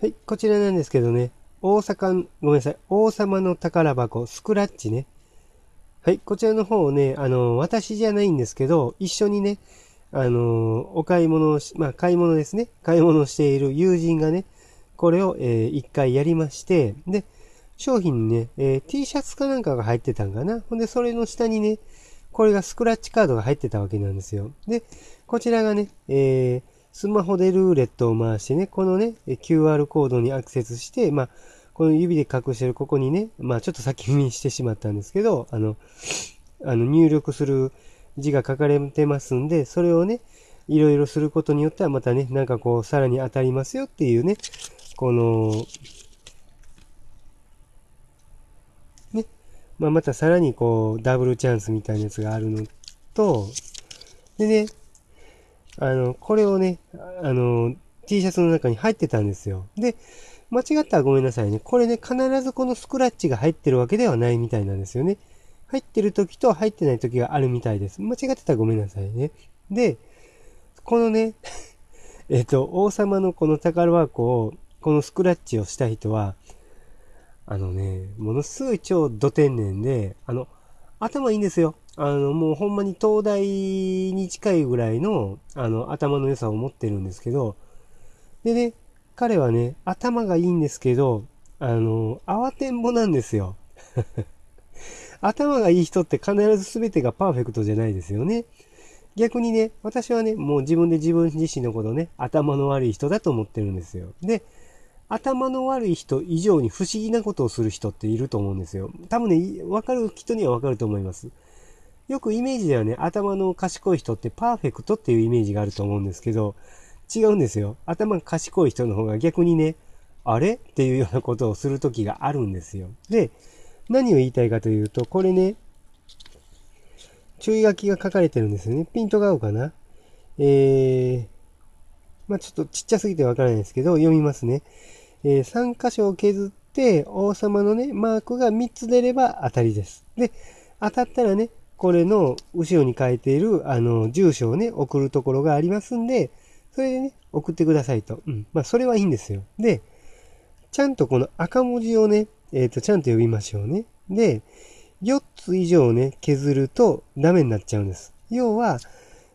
はい、こちらなんですけどね。大阪、ごめんなさい。王様の宝箱、スクラッチね。はい、こちらの方をね、あの、私じゃないんですけど、一緒にね、あの、お買い物をし、まあ、買い物ですね。買い物している友人がね、これを、えー、一回やりまして、で、商品にね、えー、T シャツかなんかが入ってたんかな。ほんで、それの下にね、これがスクラッチカードが入ってたわけなんですよ。で、こちらがね、えー、スマホでルーレットを回してね、このね、QR コードにアクセスして、まあ、この指で隠してるここにね、まあ、ちょっと先見してしまったんですけど、あの、あの入力する字が書かれてますんで、それをね、いろいろすることによってはまたね、なんかこう、さらに当たりますよっていうね、この、ね、まあ、またさらにこう、ダブルチャンスみたいなやつがあるのと、でね、あの、これをね、あの、T シャツの中に入ってたんですよ。で、間違ったらごめんなさいね。これね、必ずこのスクラッチが入ってるわけではないみたいなんですよね。入ってる時と入ってない時があるみたいです。間違ってたらごめんなさいね。で、このね、えっと、王様のこの宝箱を、このスクラッチをした人は、あのね、ものすごい超ド天然で、あの、頭いいんですよ。あの、もうほんまに東大に近いぐらいの、あの、頭の良さを持ってるんですけど、でね、彼はね、頭がいいんですけど、あの、慌てんぼなんですよ。頭がいい人って必ず全てがパーフェクトじゃないですよね。逆にね、私はね、もう自分で自分自身のことね、頭の悪い人だと思ってるんですよ。で、頭の悪い人以上に不思議なことをする人っていると思うんですよ。多分ね、わかる人にはわかると思います。よくイメージではね、頭の賢い人ってパーフェクトっていうイメージがあると思うんですけど、違うんですよ。頭が賢い人の方が逆にね、あれっていうようなことをする時があるんですよ。で、何を言いたいかというと、これね、注意書きが書かれてるんですよね。ピントが合うかなえー、まあ、ちょっとちっちゃすぎてわからないですけど、読みますね。えー、3箇所を削って、王様のね、マークが3つ出れば当たりです。で、当たったらね、これの後ろに書いている、あの、住所をね、送るところがありますんで、それでね、送ってくださいと。うん。まあ、それはいいんですよ。で、ちゃんとこの赤文字をね、えっ、ー、と、ちゃんと呼びましょうね。で、4つ以上ね、削るとダメになっちゃうんです。要は、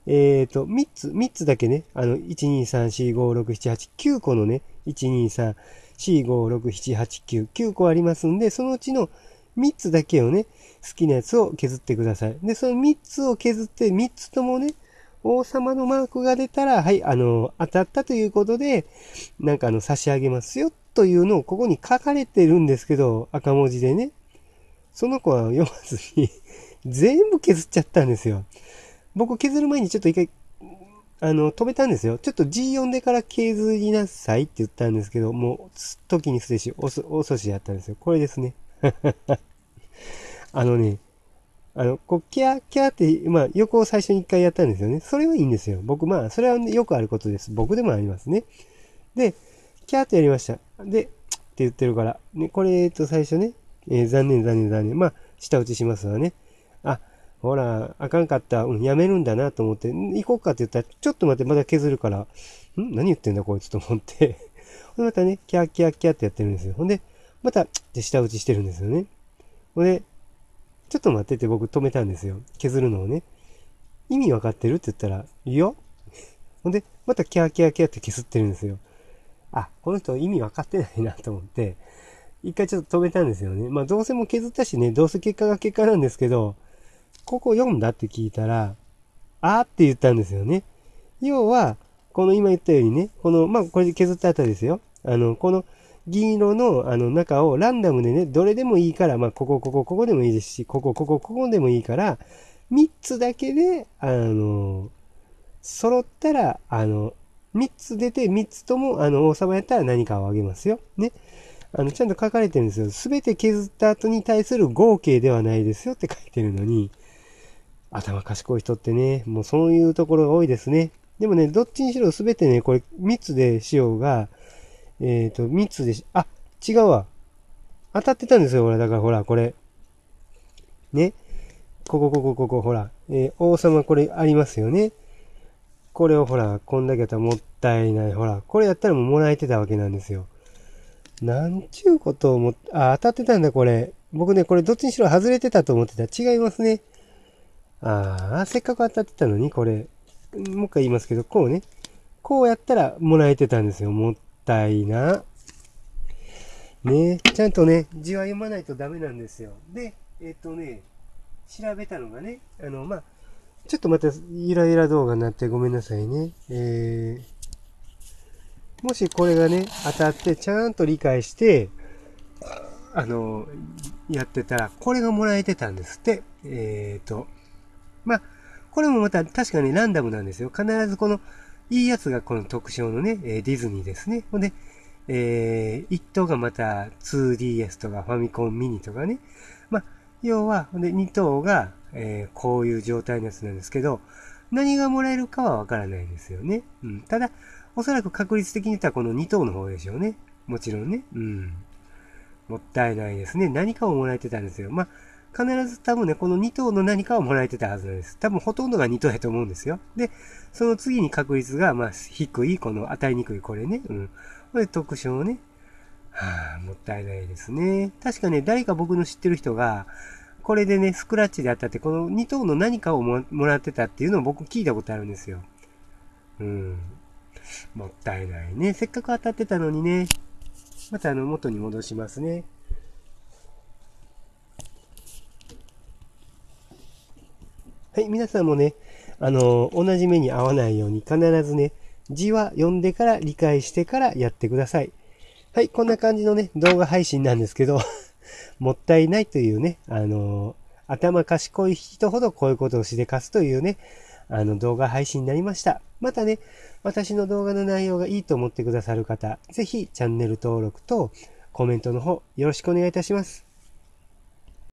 えっ、ー、と、3つ、3つだけね、あの、123456789個のね、123456789、9個ありますんで、そのうちの3つだけをね、好きなやつを削ってください。で、その3つを削って、3つともね、王様のマークが出たら、はい、あの、当たったということで、なんかあの、差し上げますよ、というのをここに書かれてるんですけど、赤文字でね。その子は読まずに全部削っちゃったんですよ。僕削る前にちょっと一回、あの、止めたんですよ。ちょっと G 読んでから削りなさいって言ったんですけど、もう、時にすでし、おす、おそしやったんですよ。これですね。あのね、あの、こう、キャーキャーって、まあ、横を最初に一回やったんですよね。それはいいんですよ。僕、まあ、それは、ね、よくあることです。僕でもありますね。で、キャーってやりました。で、って言ってるから。ね、これ、えっと、最初ね、えー、残念、残念、残念。まあ、下打ちしますわね。あ、ほら、あかんかった。うん、やめるんだなと思って、行こうかって言ったら、ちょっと待って、まだ削るから、ん何言ってんだ、こいつと思って。ほ んで、またね、キャーキャーキャーってやってるんですよ。ほんで、また、で、下打ちしてるんですよね。これ、ちょっと待ってて僕止めたんですよ。削るのをね。意味わかってるって言ったら、いいよ。ほんで、またキャーキャーキャーって削ってるんですよ。あ、この人意味わかってないなと思って、一回ちょっと止めたんですよね。まあ、どうせも削ったしね、どうせ結果が結果なんですけど、ここ読んだって聞いたら、あーって言ったんですよね。要は、この今言ったようにね、この、まあ、これで削ったあたりですよ。あの、この、銀色のあの中をランダムでね、どれでもいいから、まあ、ここ、ここ、ここでもいいですし、ここ、ここ、ここでもいいから、3つだけで、あの、揃ったら、あの、3つ出て、3つとも、あの、王様やったら何かをあげますよ。ね。あの、ちゃんと書かれてるんですよ。すべて削った後に対する合計ではないですよって書いてるのに、頭賢い人ってね、もうそういうところが多いですね。でもね、どっちにしろすべてね、これ3つでしようが、えっ、ー、と、3つでし、あ、違うわ。当たってたんですよ、俺。だからほら、これ。ね。ここ、ここ、ここ、ほら。えー、王様これありますよね。これをほら、こんだけやったらもったいない。ほら、これやったらもうもらえてたわけなんですよ。なんちゅうことをも、あ、当たってたんだ、これ。僕ね、これどっちにしろ外れてたと思ってた。違いますね。あー、せっかく当たってたのに、これ。もう一回言いますけど、こうね。こうやったらもらえてたんですよ。もったいな。ね、ちゃんとね、字は読まないとダメなんですよ。で、えっ、ー、とね、調べたのがね、あの、まあ、ちょっとまた、イライラ動画になってごめんなさいね。えー、もしこれがね、当たってちゃんと理解して、あの、やってたら、これがもらえてたんですって。えっ、ー、と、まあ、これもまた確かにランダムなんですよ。必ずこの、いいやつがこの特徴のね、ディズニーですね。ほんで、えー、1等がまた 2DS とかファミコンミニとかね。まあ、要は、ほんで2等が、えー、こういう状態のやつなんですけど、何がもらえるかはわからないんですよね。うん。ただ、おそらく確率的に言ったらこの2等の方でしょうね。もちろんね。うん。もったいないですね。何かをもらえてたんですよ。まあ、必ず多分ね、この2等の何かをもらえてたはずなんです。多分ほとんどが2等やと思うんですよ。で、その次に確率が、まあ、低い、この与えにくい、これね。うん。これ特徴をね。はあ、もったいないですね。確かね、誰か僕の知ってる人が、これでね、スクラッチであったって、この2等の何かをもらってたっていうのを僕聞いたことあるんですよ。うん。もったいないね。せっかく当たってたのにね。またあの、元に戻しますね。はい、皆さんもね、あの同じ目に合わないように必ずね、字は読んでから理解してからやってください。はい、こんな感じのね、動画配信なんですけど、もったいないというね、あの頭賢い人ほどこういうことをしでかすというね、あの動画配信になりました。またね、私の動画の内容がいいと思ってくださる方、ぜひチャンネル登録とコメントの方よろしくお願いいたします。